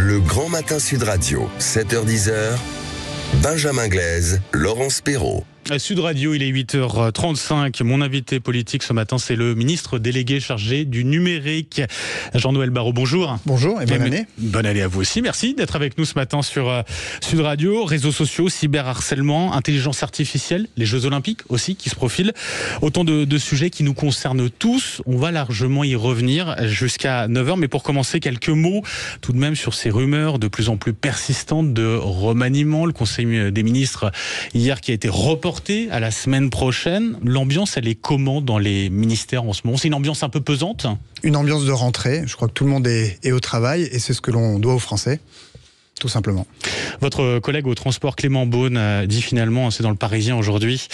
Le Grand Matin Sud Radio, 7h10h. Benjamin Glaise, Laurence Perrault. Euh, Sud Radio, il est 8h35. Mon invité politique ce matin, c'est le ministre délégué chargé du numérique, Jean-Noël Barrot. Bonjour. Bonjour et bonne année. Bonne année à vous aussi. Merci d'être avec nous ce matin sur euh, Sud Radio. Réseaux sociaux, cyberharcèlement, intelligence artificielle, les Jeux Olympiques aussi qui se profilent. Autant de, sujets qui nous concernent tous. On va largement y revenir jusqu'à 9h. Mais pour commencer, quelques mots tout de même sur ces rumeurs de plus en plus persistantes de remaniement. Le Conseil des ministres hier qui a été reporté à la semaine prochaine. L'ambiance, elle est comment dans les ministères en ce moment C'est une ambiance un peu pesante Une ambiance de rentrée. Je crois que tout le monde est, au travail et c'est ce que l'on doit aux Français tout simplement. Votre collègue au transport Clément Beaune dit finalement, c'est dans le Parisien aujourd'hui,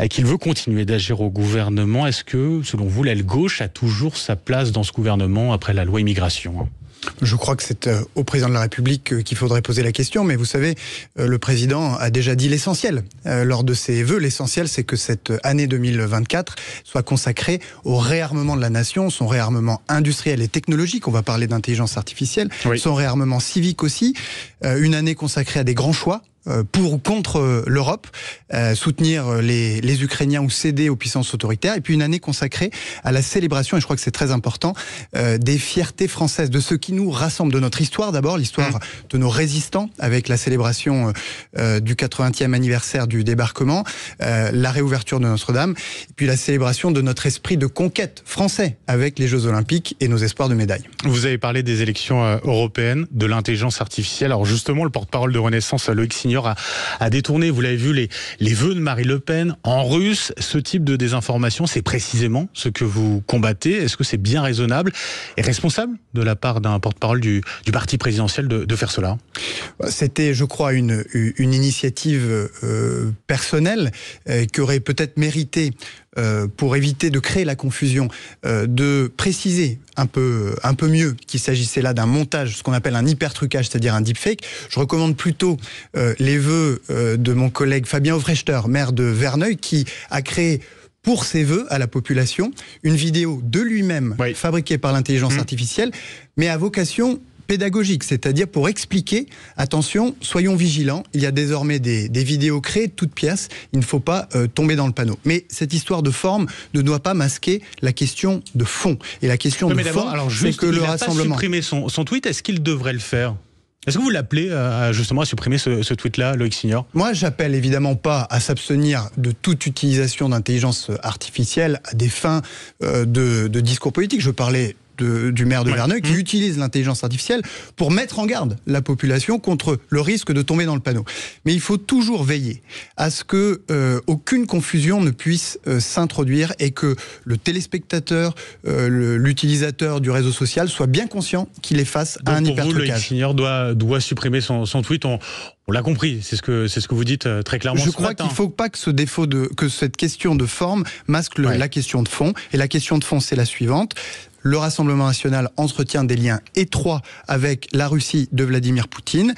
euh, qu'il veut continuer d'agir au gouvernement. Est-ce que, selon vous, l'aile gauche a toujours sa place dans ce gouvernement après la loi immigration je crois que c'est euh, au président de la République euh, qu'il faudrait poser la question, mais vous savez, euh, le président a déjà dit l'essentiel lors de ses vœux. L'essentiel, c'est que cette année 2024 soit consacrée au réarmement de la nation, son réarmement industriel et technologique. On va parler d'intelligence artificielle, son réarmement civique aussi. Une année consacrée à des grands choix euh, pour ou contre euh, l'Europe, euh, soutenir les, Ukrainiens ou céder aux puissances autoritaires, et puis une année consacrée à la célébration, et je crois que c'est très important, des fiertés françaises, de ce qui nous rassemble, de notre histoire d'abord, l'histoire mmh. de nos résistants, avec la célébration du 80e anniversaire du débarquement, la réouverture de Notre-Dame, et puis la célébration de notre esprit de conquête français, avec les Jeux olympiques et nos espoirs de médailles. Vous avez parlé des élections européennes, de l'intelligence artificielle, alors justement, le porte-parole de Renaissance, Loïc Signé, y a, détourné. Vous l'avez vu, les, les vœux de Marie Le Pen en russe. Ce type de désinformation, c'est précisément ce que vous combattez. Est-ce que c'est bien raisonnable et responsable de la part d'un porte-parole du, parti présidentiel de, faire cela C'était, je crois, une, initiative euh, personnelle euh, qui aurait peut-être mérité euh, pour éviter de créer la confusion, euh, de préciser un peu, un peu mieux qu'il s'agissait là d'un montage, ce qu'on appelle un hyper-trucage, c'est-à-dire un deepfake, je recommande plutôt euh, les vœux de mon collègue Fabien Offrechter, maire de Verneuil, qui a créé pour ses vœux à la population une vidéo de lui-même fabriquée par l'intelligence mmh. artificielle, mais à vocation pédagogique, c'est-à-dire pour expliquer, attention, soyons vigilants, il y a désormais des, vidéos créées toutes pièces, il ne faut pas euh, tomber dans le panneau. Mais cette histoire de forme ne doit pas masquer la question de fond. Et la question de de fond, alors juste, que le rassemblement... Pas supprimé son, son tweet, est-ce qu'il devrait le faire est-ce que vous l'appelez euh, justement à supprimer ce, tweet-là, Loïc Signor Moi, j'appelle évidemment pas à s'abstenir de toute utilisation d'intelligence artificielle à des fins euh, de, de discours politique. Je parlais du maire de Verneuil qui mmh. utilise l'intelligence artificielle pour mettre en garde la population contre le risque de tomber dans le panneau. Mais il faut toujours veiller à ce que euh, aucune confusion ne puisse euh, s'introduire et que le téléspectateur, euh, l'utilisateur du réseau social soit bien conscient qu'il est face à un pour Le le doit, doit supprimer son, tweet. On, on l'a compris, c'est ce que c'est ce que vous dites très clairement. Je crois qu'il ne faut pas que ce défaut de que cette question de forme masque la question de fond. Et la question de fond, c'est la suivante le Rassemblement national entretient des liens étroits avec la Russie de Vladimir Poutine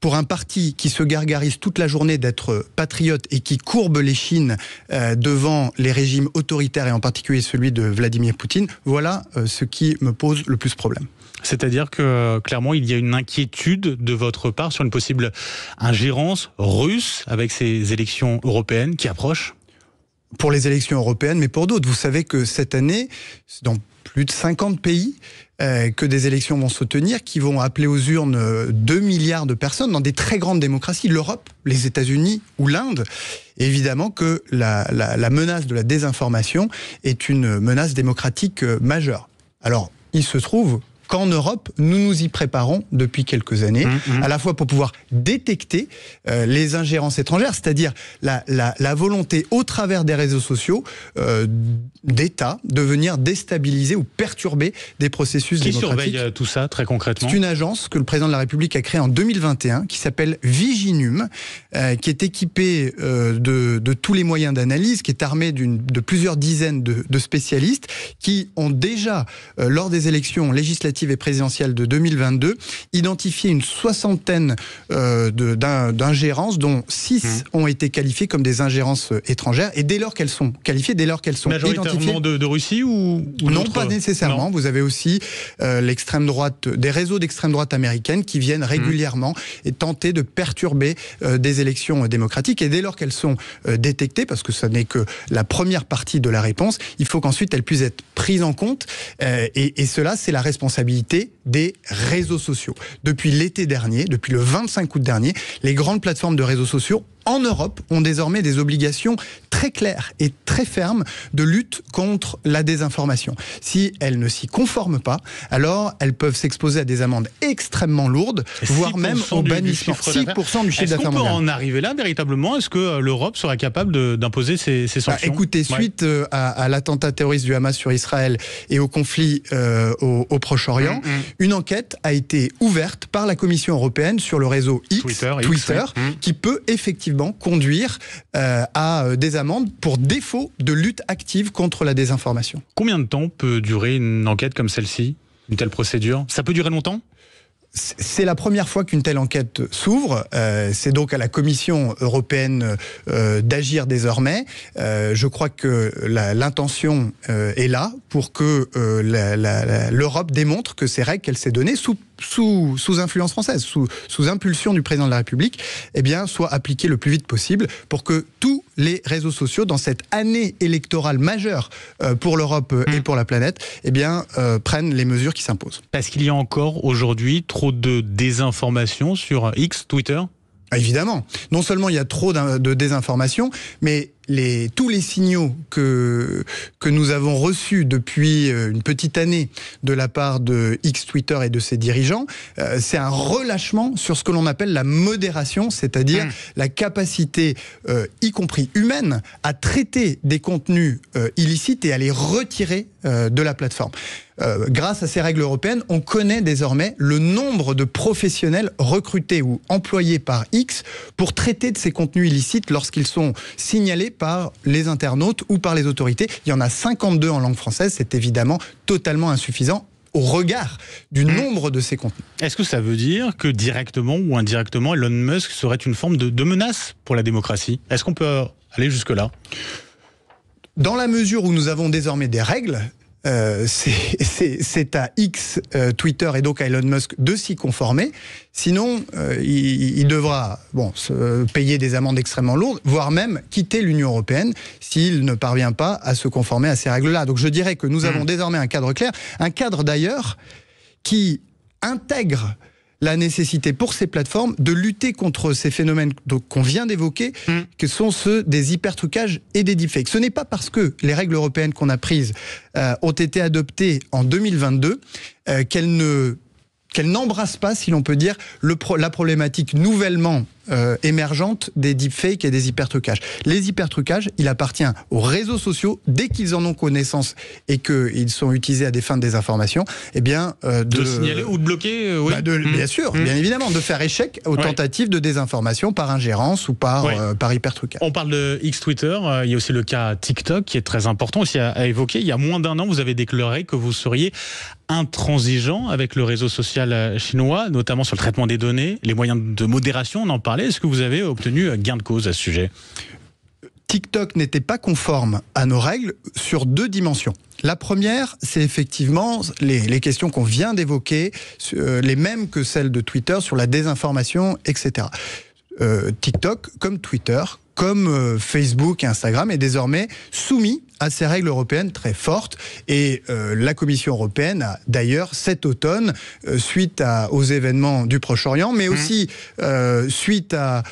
pour un parti qui se gargarise toute la journée d'être patriote et qui courbe les chines euh, devant les régimes autoritaires et en particulier celui de Vladimir Poutine, voilà euh, ce qui me pose le plus problème. C'est-à-dire que clairement, il y a une inquiétude de votre part sur une possible ingérence russe avec ces élections européennes qui approchent pour les élections européennes, mais pour d'autres. Vous savez que cette année, dans plus de 50 pays euh, que des élections vont se tenir, qui vont appeler aux urnes 2 euh, milliards de personnes dans des très grandes démocraties, l'Europe, les États-Unis ou l'Inde. Évidemment que la, la menace de la désinformation est une menace démocratique euh, majeure. Alors, il se trouve qu'en Europe, nous nous y préparons depuis quelques années, mm, mm. à la fois pour pouvoir détecter euh, les ingérences étrangères, c'est-à-dire la, volonté au travers des réseaux sociaux euh, d'État de venir déstabiliser ou perturber des processus démocratiques. Qui surveille euh, tout ça très concrètement C'est une agence que le président de la République a créée en 2021 qui s'appelle Viginum, qui est équipée de, tous les moyens d'analyse, qui est armée de plusieurs dizaines de, spécialistes qui ont déjà, lors des élections législatives, et présidentielle de 2022, identifié une soixantaine euh, d'ingérences, dont six mmh. ont été qualifiées comme des ingérences euh, étrangères. Et dès lors qu'elles sont qualifiées, dès lors qu'elles sont identifiées, de, de Russie ou, non pas nécessairement. Vous avez aussi euh, l'extrême droite, des réseaux d'extrême droite américaine qui viennent mmh. régulièrement et tenter de perturber des élections démocratiques. Et dès lors qu'elles sont détectées, parce que ça n'est que la première partie de la réponse, il faut qu'ensuite elles puissent être prises en compte. et cela, c'est la responsabilité des réseaux sociaux. Depuis l'été dernier, depuis le 25 août dernier, les grandes plateformes de réseaux sociaux en Europe ont désormais des obligations très claires et très fermes de lutte contre la désinformation. Si elles ne s'y conforment pas, alors elles peuvent s'exposer à des amendes extrêmement lourdes, voire même au bannissement. 6% du chiffre d'affaires. Est-ce qu'on peut en arriver là véritablement Est-ce que euh, l'Europe sera capable d'imposer ces, bah, sanctions Écoutez, suite euh, à, l'attentat terroriste du Hamas sur Israël et au conflit euh, au, Proche-Orient, mm, mm. une enquête a été ouverte par la Commission européenne sur le réseau X, Twitter, mm. qui peut effectivement conduire euh, à euh, des amendes pour défaut de lutte active contre la désinformation. Combien de temps peut durer une enquête comme celle-ci, une telle procédure Ça peut durer longtemps c'est la première fois qu'une telle enquête s'ouvre. Euh, c'est donc à la Commission européenne d'agir désormais. je crois que l'intention est là pour que l'Europe démontre que ces règles qu'elle s'est données, sous sous, influence française, sous, impulsion du président de la République, eh bien, soit appliqué le plus vite possible pour que tous les réseaux sociaux, dans cette année électorale majeure euh, pour l'Europe euh, et hmm. pour la planète, eh bien, euh, prennent les mesures qui s'imposent. Parce qu'il y a encore aujourd'hui trop de désinformation sur X, Twitter ah, Évidemment. Non seulement il y a trop de désinformation, mais tous les signaux que, que nous avons reçus depuis euh, une petite année de la part de X Twitter et de ses dirigeants, euh, c'est un relâchement sur ce que l'on appelle la modération, c'est-à-dire hum. la capacité, euh, y compris humaine, à traiter des contenus illicites et à les retirer euh, de la plateforme. Euh, grâce à ces règles européennes, on connaît désormais le nombre de professionnels recrutés ou employés par X pour traiter de ces contenus illicites lorsqu'ils sont signalés par les internautes ou par les autorités. Il y en a 52 en langue française, c'est évidemment totalement insuffisant au regard du mmh. nombre de ces contenus. Est-ce que ça veut dire que directement ou indirectement, Elon Musk serait une forme de menace pour la démocratie Est-ce qu'on peut aller jusque-là dans la mesure où nous avons désormais des règles, euh, c'est à X euh, Twitter et donc à Elon Musk de s'y conformer. Sinon, euh, il, devra bon, se payer des amendes extrêmement lourdes, voire même quitter l'Union européenne s'il ne parvient pas à se conformer à ces règles-là. Donc je dirais que nous avons hmm. désormais un cadre clair, un cadre d'ailleurs qui intègre la nécessité pour ces plateformes de lutter contre ces phénomènes qu'on vient d'évoquer, mm. que sont ceux des hypertrucages et des deepfakes. Ce n'est pas parce que les règles européennes qu'on a prises euh, ont été adoptées en 2022 euh, qu'elles ne qu'elle n'embrasse pas, si l'on peut dire, la problématique nouvellement euh, émergente des deepfakes et des hypertrucages. Les hypertrucages, il appartient aux réseaux sociaux dès qu'ils en ont connaissance et qu'ils sont utilisés à des fins de désinformation. Eh bien, euh, de, signaler ou de bloquer, euh, oui. Bah, de, mmh. bien sûr, mmh. bien évidemment, de faire échec aux tentatives de désinformation par ingérence ou par par hypertrucage. On parle de X Twitter. il y a aussi le cas TikTok qui est très important aussi à, évoquer. Il y a moins d'un an, vous avez déclaré que vous seriez intransigeant avec le réseau social chinois, notamment sur le traitement des données, les moyens de modération. On en est-ce que vous avez obtenu gain de cause à ce sujet TikTok n'était pas conforme à nos règles sur deux dimensions. La première, c'est effectivement les, questions qu'on vient d'évoquer, euh, les mêmes que celles de Twitter sur la désinformation, etc. Euh, TikTok, comme Twitter, comme euh, Facebook et Instagram, est désormais soumis à ces règles européennes très fortes. Et euh, la Commission européenne a d'ailleurs cet automne, euh, suite aux événements du Proche-Orient, mais mmh. aussi suite à,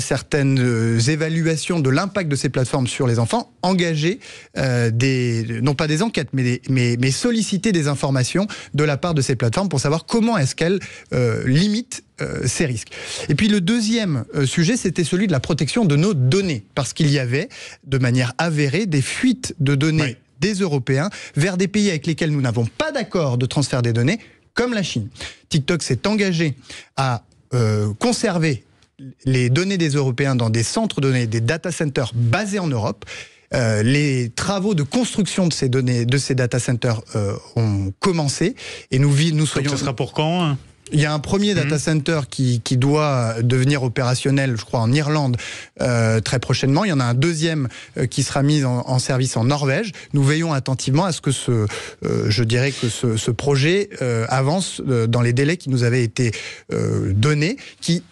certaines évaluations de l'impact de ces plateformes sur les enfants, engagé des, non pas des enquêtes, mais, solliciter des informations de la part de ces plateformes pour savoir comment est-ce qu'elles limitent euh, ces risques. Et puis le deuxième euh, sujet, c'était celui de la protection de nos données, parce qu'il y avait, de manière avérée, des fuites de données des Européens vers des pays avec lesquels nous n'avons pas d'accord de transfert des données, comme la Chine. TikTok s'est engagé à euh, conserver les données des Européens dans des centres de données, des data centers basés en Europe. les travaux de construction de ces données, de ces data centers ont commencé et nous, nous soyons. sera pour quand hein il y a un premier data mhm. center qui, doit devenir opérationnel, je crois, en Irlande euh, très prochainement. Il y en a un deuxième euh, qui sera mis en, service en Norvège. Nous veillons attentivement à ce que ce, euh, je dirais que ce, projet avance dans les délais qui nous avaient été donnés, qui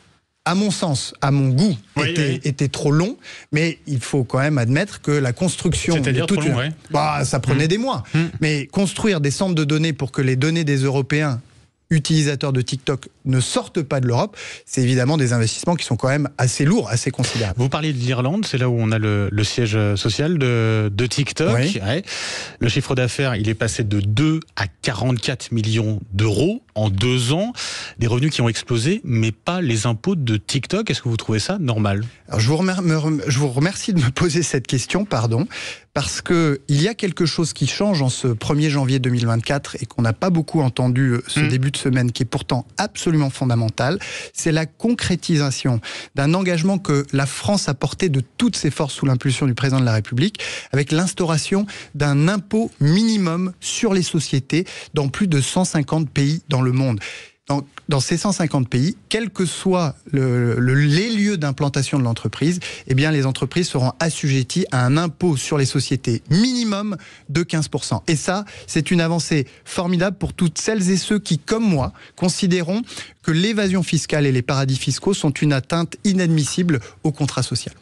à mon sens, à mon goût, étaient était, trop long, mais il faut quand même admettre que la construction. C'est-à-dire bah, Ça prenait mhm. des mois. Mhm. Mais construire des centres de données pour que les données des Européens utilisateurs de TikTok ne sortent pas de l'Europe, c'est évidemment des investissements qui sont quand même assez lourds, assez considérables. Vous parlez de l'Irlande, c'est là où on a le, siège euh, social de, TikTok. Le chiffre d'affaires, il est passé de 2 à 44 millions d'euros en deux ans. Des revenus qui ont explosé, mais pas les impôts de TikTok. Est-ce que vous trouvez ça normal je, vous remercie, je vous remercie de me poser cette question, pardon, parce que il y a quelque chose qui change en ce 1er janvier 2024 et qu'on n'a pas beaucoup entendu euh, ce hmm. début de semaine, qui est pourtant absolument fondamental. C'est la concrétisation d'un engagement que la France a porté de toutes ses forces sous l'impulsion du président de la République, avec l'instauration d'un impôt minimum sur les sociétés dans plus de 150 pays dans le monde dans, ces 150 pays, quel que soit les lieux d'implantation de l'entreprise, eh bien les entreprises seront assujetties à un impôt sur les sociétés minimum de 15%. Et ça, c'est une avancée formidable pour toutes celles et ceux qui, comme moi, considérons que l'évasion fiscale et les paradis fiscaux sont une atteinte inadmissible au contrat social.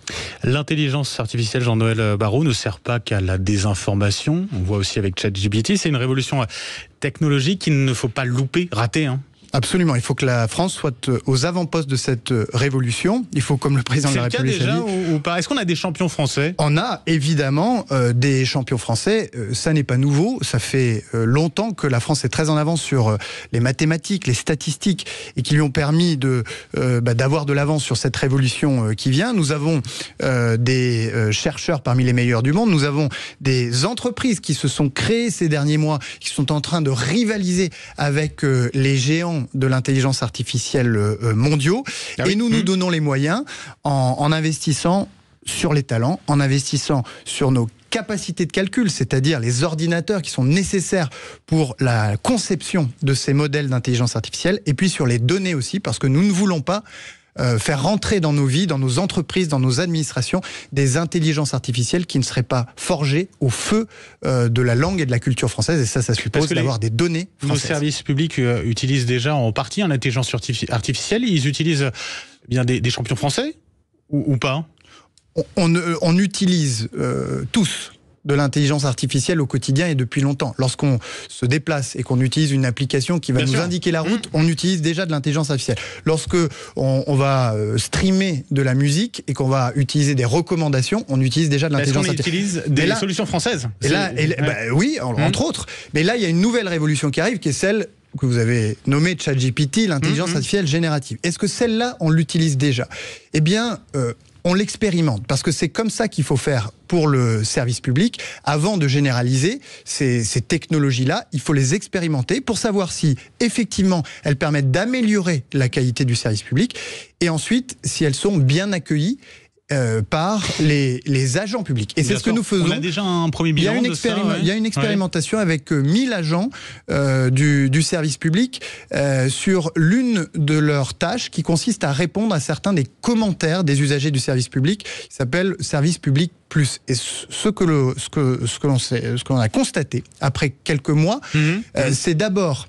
L'intelligence artificielle, Jean-Noël Barrault, ne sert pas qu'à la désinformation. On voit aussi avec ChatGPT, c'est une révolution technologique qu'il ne faut pas louper, rater. Hein. Absolument. Il faut que la France soit euh, aux avant-postes de cette euh, révolution. Il faut, comme le président de la République. C'est dit, ou, Est-ce qu'on a des champions français On a évidemment euh, des champions français. ça n'est pas nouveau. Ça fait longtemps que la France est très en avance sur les mathématiques, les statistiques, et qui lui ont permis de bah, d'avoir de l'avance sur cette révolution qui vient. Nous avons des chercheurs parmi les meilleurs du monde. Nous avons des entreprises qui se sont créées ces derniers mois, qui sont en train de rivaliser avec les géants de l'intelligence artificielle euh, euh, mondiaux. Ah et nous nous mmh. donnons les moyens en, investissant sur les talents, en investissant sur nos capacités de calcul, c'est-à-dire les ordinateurs qui sont nécessaires pour la conception de ces modèles d'intelligence artificielle, et puis sur les données aussi, parce que nous ne voulons pas euh, faire rentrer dans nos vies, dans nos entreprises, dans nos administrations, des intelligences artificielles qui ne seraient pas forgées au feu euh, de la langue et de la culture française. Et ça, ça suppose d'avoir des données françaises. Nos services publics euh, utilisent déjà en partie une intelligence artificielle. Ils utilisent bien des, champions français ou, pas on, utilise tous de l'intelligence artificielle au quotidien et depuis longtemps. Lorsqu'on se déplace et qu'on utilise une application qui va nous indiquer la mmh. route, on utilise déjà de l'intelligence artificielle. Lorsque on, va euh, streamer de la musique et qu'on va utiliser des recommandations, on utilise déjà de l'intelligence artificielle. utilise des solutions françaises. Et là, et, bah, oui, mmh. entre autres. Mais là, il y a une nouvelle révolution qui arrive, qui est celle que vous avez nommée ChatGPT, l'intelligence mmh, artificielle générative. Est-ce que celle-là, on l'utilise déjà Eh bien, euh, on l'expérimente parce que c'est comme ça qu'il faut faire pour le service public. Avant de généraliser ces, technologies-là, il faut les expérimenter pour savoir si effectivement elles permettent d'améliorer la qualité du service public et ensuite si elles sont bien accueillies euh, par les, agents publics. Et c'est ce que nous faisons. On a déjà un premier bilan. Il y a une, y a une expérimentation avec 1000 euh, agents euh, du, service public sur l'une de leurs tâches qui consiste à répondre à certains des commentaires des usagers du service public Il s'appelle Service public plus. Et ce que l'on ce que, ce que qu'on a constaté après quelques mois, mhm. Mhm. c'est d'abord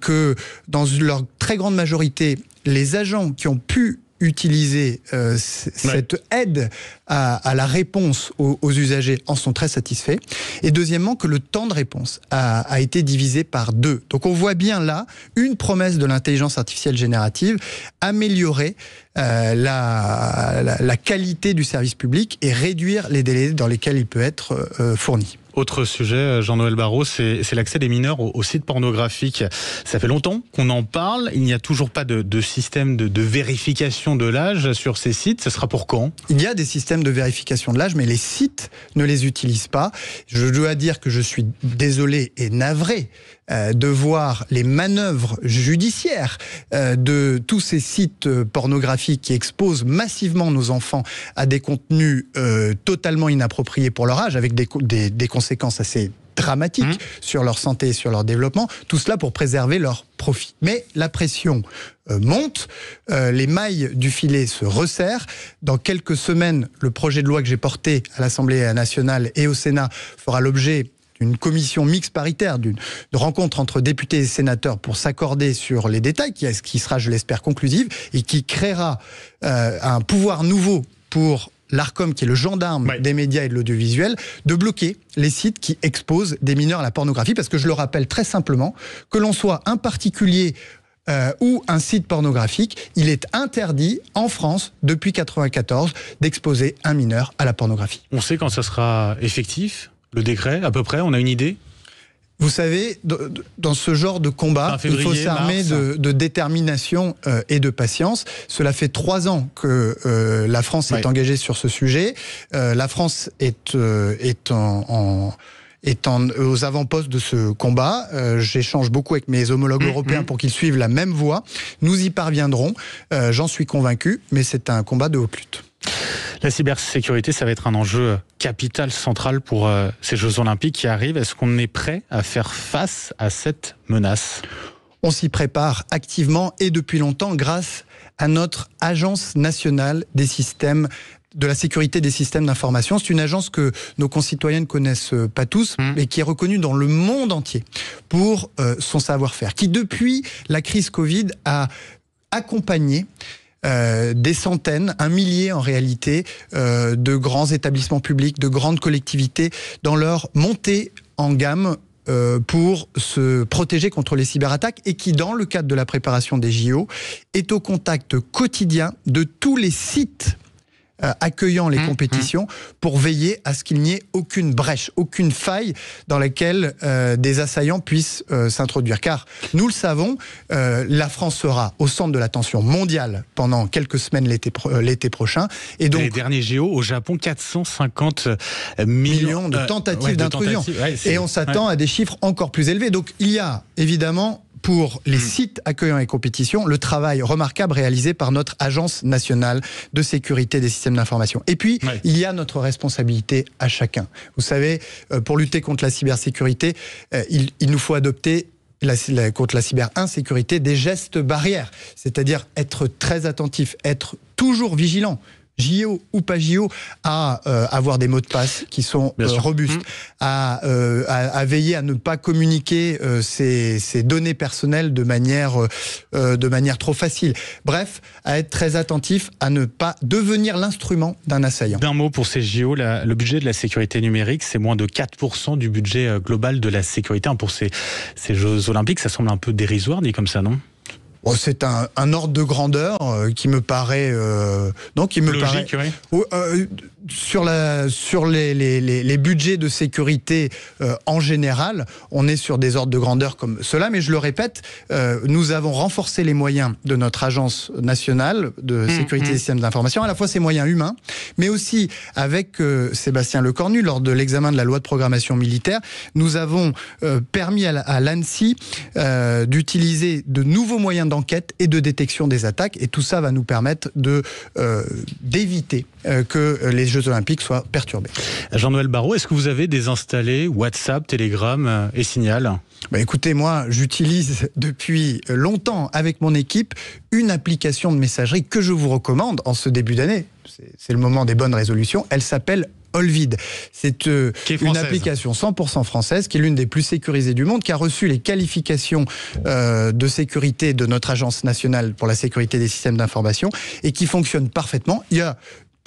que dans leur très grande majorité, les agents qui ont pu utiliser euh, cette aide à, la réponse aux, usagers en sont très satisfaits. Et deuxièmement, que le temps de réponse a, été divisé par deux. Donc on voit bien là une promesse de l'intelligence artificielle générative, améliorer euh, la, la, qualité du service public et réduire les délais dans lesquels il peut être euh, fourni. Autre sujet, euh, Jean-Noël Barrault, c'est l'accès des mineurs aux, sites pornographiques. Ça fait longtemps qu'on en parle. Il n'y a toujours pas de, système de, de, vérification de l'âge sur ces sites. Ce sera pour quand Il y a des systèmes de vérification de l'âge, mais les sites ne les utilisent pas. Je dois dire que je suis désolé et navré euh, de voir les manœuvres judiciaires euh, de tous ces sites euh, pornographiques qui exposent massivement nos enfants à des contenus totalement inappropriés pour leur âge, avec des, conséquences assez dramatiques mmh. sur leur santé et sur leur développement, tout cela pour préserver leur profit. Mais la pression monte, les mailles du filet se resserrent. Dans quelques semaines, le projet de loi que j'ai porté à l'Assemblée nationale et au Sénat fera l'objet d'une commission mixte paritaire, d'une rencontre entre députés et sénateurs pour s'accorder sur les détails, qui, qui sera, je l'espère, conclusive, et qui créera euh, un pouvoir nouveau pour l'ARCOM, qui est le gendarme des médias et de l'audiovisuel, de bloquer les sites qui exposent des mineurs à la pornographie, parce que je le rappelle très simplement, que l'on soit un particulier euh, ou un site pornographique, il est interdit en France depuis 1994 d'exposer un mineur à la pornographie. On sait quand ça sera effectif le décret, à peu près, on a une idée vous savez, dans ce genre de combat, il faut s'armer de, détermination euh, et de patience. Cela fait trois ans que euh, la France est engagée sur ce sujet. Euh, la France est, est en, aux avant-postes de ce combat. J'échange beaucoup avec mes homologues mmh, européens mmh. pour qu'ils suivent la même voie. Nous y parviendrons, j'en suis convaincu, mais c'est un combat de haute lutte. La cybersécurité, ça va être un enjeu capital, central pour euh, ces Jeux olympiques qui arrivent. Est-ce qu'on est prêt à faire face à cette menace on s'y prépare activement et depuis longtemps grâce à notre Agence nationale des systèmes de la sécurité des systèmes d'information. C'est une agence que nos concitoyens ne connaissent euh, pas tous, mmh. mais qui est reconnue dans le monde entier pour euh, son savoir-faire, qui depuis la crise Covid a accompagné euh, des centaines, un millier en réalité, euh, de grands établissements publics, de grandes collectivités, dans leur montée en gamme euh, pour se protéger contre les cyberattaques et qui, dans le cadre de la préparation des JO, est au contact quotidien de tous les sites euh, accueillant les mmh, compétitions pour veiller à ce qu'il n'y ait aucune brèche, aucune faille dans laquelle euh, des assaillants puissent euh, s'introduire. Car nous le savons, la France sera au centre de l'attention mondiale pendant quelques semaines l'été prochain. Et donc les derniers JO au Japon, 450 millions, de tentatives d'intrusion. et on s'attend à des chiffres encore plus élevés. Donc il y a évidemment pour les hmm. sites accueillants et compétitions le travail remarquable réalisé par notre Agence nationale de sécurité des systèmes d'information. Et puis, il y a notre responsabilité à chacun. Vous savez, euh, pour lutter contre la cybersécurité, euh, il, nous faut adopter contre la cyberinsécurité des gestes barrières, c'est-à-dire être très attentif, être toujours vigilant. JO ou pas JO, à euh, avoir des mots de passe qui sont euh, robustes, mmh. euh, à, veiller à ne pas communiquer ces, données personnelles de manière, de manière trop facile. Bref, à être très attentif, à ne pas devenir l'instrument d'un assaillant. D'un mot pour ces JO, le budget de la sécurité numérique, c'est moins de 4% du budget global de la sécurité. Hein, pour ces, ces Jeux olympiques, ça semble un peu dérisoire, dit comme ça, non Oh, c'est un, un, ordre de grandeur euh, qui me paraît. Euh, donc, qui me Logique, paraît. Oui. Oh, euh, sur, sur les, budgets de sécurité euh, en général, on est sur des ordres de grandeur comme cela, mais je le répète, euh, nous avons renforcé les moyens de notre agence nationale de mmh, sécurité mmh. des systèmes d'information, à la fois ses moyens humains, mais aussi avec euh, Sébastien Lecornu, lors de l'examen de la loi de programmation militaire, nous avons permis à, l'ANSI d'utiliser de nouveaux moyens d'enquête et de détection des attaques, et tout ça va nous permettre d'éviter que les Jeux Olympiques soient perturbés. Jean-Noël Barraud, est-ce que vous avez désinstallé WhatsApp, Telegram euh, et Signal bah, écoutez, moi, j'utilise depuis longtemps avec mon équipe une application de messagerie que je vous recommande en ce début d'année. C'est le moment des bonnes résolutions. Elle s'appelle Olvid. C'est euh, une application 100% française qui est l'une des plus sécurisées du monde, qui a reçu les qualifications euh, de sécurité de notre agence nationale pour la sécurité des systèmes d'information et qui fonctionne parfaitement. Il y a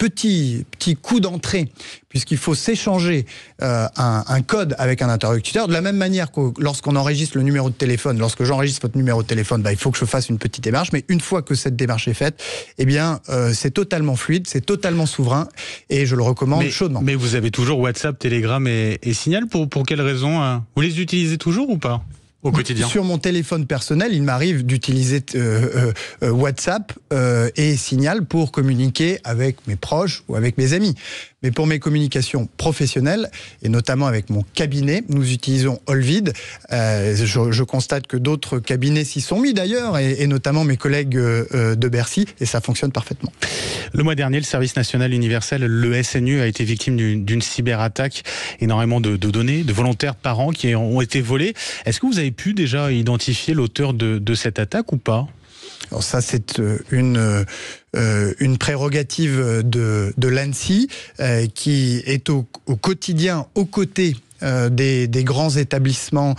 petit, petit coup d'entrée, puisqu'il faut s'échanger euh, un, code avec un interlocuteur, de la même manière que lorsqu'on enregistre le numéro de téléphone, lorsque j'enregistre votre numéro de téléphone, bah, il faut que je fasse une petite démarche, mais une fois que cette démarche est faite, eh bien, euh, c'est totalement fluide, c'est totalement souverain, et je le recommande chaudement. Mais vous avez toujours WhatsApp, Telegram et, Signal, pour, pour quelles raisons hein Vous les utilisez toujours ou pas au quotidien Sur mon téléphone personnel, il m'arrive d'utiliser euh, euh, euh, WhatsApp et Signal pour communiquer avec mes proches ou avec mes amis. Mais pour mes communications professionnelles, et notamment avec mon cabinet, nous utilisons Olvid. Je, je, constate que d'autres cabinets s'y sont mis d'ailleurs, et, notamment mes collègues de Bercy, et ça fonctionne parfaitement. Le mois dernier, le service national universel, le SNU, a été victime d'une cyberattaque. Énormément de, données, de volontaires, par parents qui ont été volés. Est-ce que vous avez pu déjà identifier l'auteur de, cette attaque ou pas alors ça, c'est euh, une, euh, une prérogative de, de l'ANSI euh, qui est au, quotidien aux côtés. des, grands établissements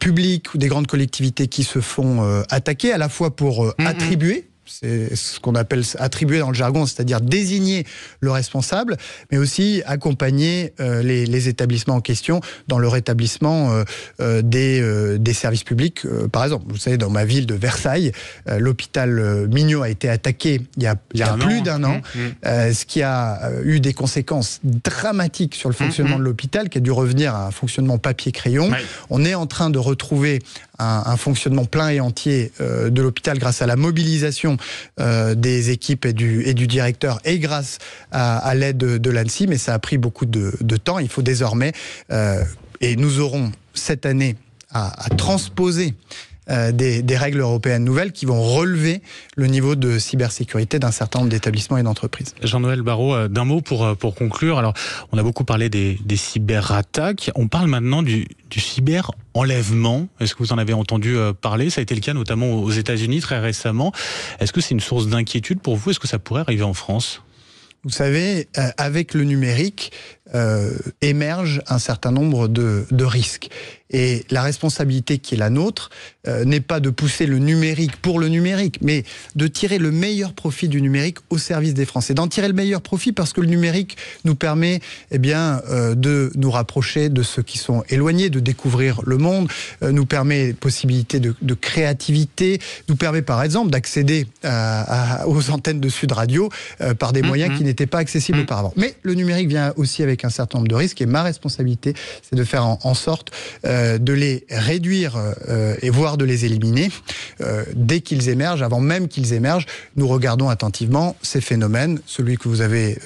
publics ou des grandes collectivités qui se font attaquer, à la fois pour mm-hmm. attribuer c'est ce qu'on appelle attribuer dans le jargon, c'est-à-dire désigner le responsable, mais aussi accompagner euh, les, établissements en question dans le rétablissement euh, euh, des, services publics. par exemple, vous savez, dans ma ville de Versailles, l'hôpital Mignot a été attaqué il y a, plus d'un an, hein. mmh, mmh. ce qui a eu des conséquences dramatiques sur le mmh, fonctionnement de l'hôpital, qui a dû revenir à un fonctionnement papier-crayon. On est en train de retrouver un, fonctionnement plein et entier euh, de l'hôpital grâce à la mobilisation euh, des équipes et du, directeur et grâce à, l'aide de, de mais ça a pris beaucoup de, temps. Il faut désormais, euh, et nous aurons cette année à transposer euh, des, règles européennes nouvelles qui vont relever le niveau de cybersécurité d'un certain nombre d'établissements et d'entreprises. Jean-Noël Barrault, euh, d'un mot pour, euh, pour conclure. Alors, on a beaucoup parlé des, cyberattaques. On parle maintenant du, cyberenlèvement. Est-ce que vous en avez entendu parler Ça a été le cas notamment aux États-Unis très récemment. Est-ce que c'est une source d'inquiétude pour vous Est-ce que ça pourrait arriver en France vous savez, avec le numérique, émergent euh, émerge un certain nombre de, risques. Et la responsabilité qui est la nôtre euh, n'est pas de pousser le numérique pour le numérique, mais de tirer le meilleur profit du numérique au service des Français. D'en tirer le meilleur profit parce que le numérique nous permet eh bien, euh, de nous rapprocher de ceux qui sont éloignés, de découvrir le monde, nous permet possibilité de, créativité, nous permet par exemple d'accéder aux antennes de Sud Radio par des mmh, moyens mmh. qui n'étaient pas accessibles mmh. auparavant. Mais le numérique vient aussi avec un certain nombre de risques. Et ma responsabilité, c'est de faire en, sorte euh, de les réduire euh, et voire de les éliminer euh, dès qu'ils émergent, avant même qu'ils émergent. Nous regardons attentivement ces phénomènes. Celui que vous avez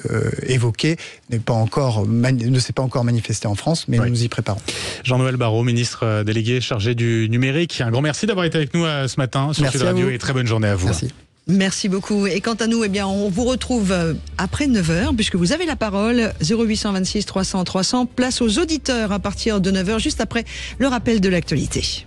évoqué pas encore ne s'est pas encore manifesté en France, mais nous nous y préparons. Jean-Noël Barrot, ministre délégué chargé du numérique. Un grand merci d'avoir été avec nous ce matin sur merci Radio et très bonne journée à vous. Merci. Merci beaucoup. Et quant à nous, eh bien, on vous retrouve euh, après 9h, puisque vous avez la parole. 0826 300 300. Place aux auditeurs à partir de 9h, juste après le rappel de l'actualité.